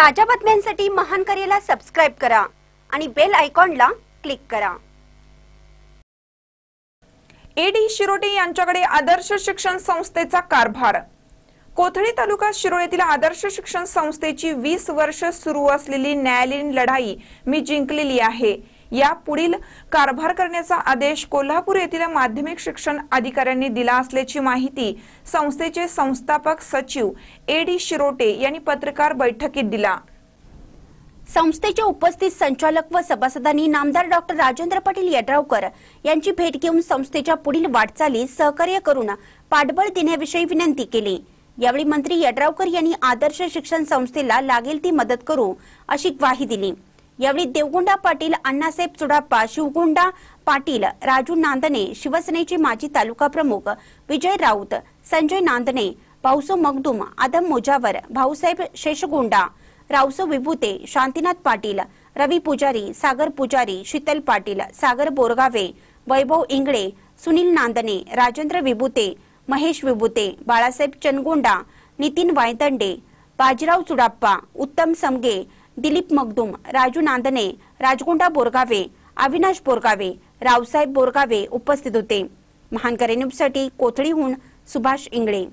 ताज्या बातम्यांसाठी महान करेला सबस्क्राईब करा आणि बेल आयकॉनला क्लिक करा एडी शिरोटे यांच्याकडे आदर्श शिक्षण संस्थेचा कारभार कोथळी तालुका शिरोळेतील आदर्श शिक्षण संस्थेची वीस वर्ष सुरू असलेली न्यायालयीन लढाई मी जिंकलेली आहे या पुढील कारभार करण्याचा आदेश कोल्हापूर येथील माध्यमिक शिक्षण अधिकाऱ्यांनी दिला असल्याची माहिती संस्थेचे संस्थापक सचिव ए डी शिरोटे यांनी पत्रकार बैठकीत दिला संस्थेच्या उपस्थित संचालक व सभासदांनी नामदार डॉक्टर राजेंद्र पाटील यड्रावकर यांची भेट घेऊन संस्थेच्या पुढील वाटचाली सहकार्य करून पाठबळ देण्याविषयी विनंती केली यावेळी मंत्री यड्रावकर यांनी आदर्श शिक्षण संस्थेला लागेल ती मदत करू अशी ग्वाही दिली यावेळी देवगुंडा पाटील अण्णासाहेब चुडाप्पा शिवगुंडा पाटील राजू नांदणे शिवसेनेचे माजी तालुका प्रमुख विजय राऊत संजय नांदणे भाऊसो मगदुम आदम मोजावर भाऊसाहेब शेषगुंडा रावसो विभूते शांतीनाथ पाटील रवी पुजारी सागर पुजारी शीतल पाटील सागर बोरगावे वैभव इंगळे सुनील नांदणे राजेंद्र विभूते महेश विभूते बाळासाहेब चनगुंडा नितीन वायदंडे बाजीराव चुडाप्पा उत्तम समगे दिलीप मगदुम राजू नांदने राजगुंडा बोरगावे अविनाश बोरगावे रावसाहेब बोरगावे उपस्थित होते महानकरे न्यूजसाठी कोथळीहून सुभाष इंगळे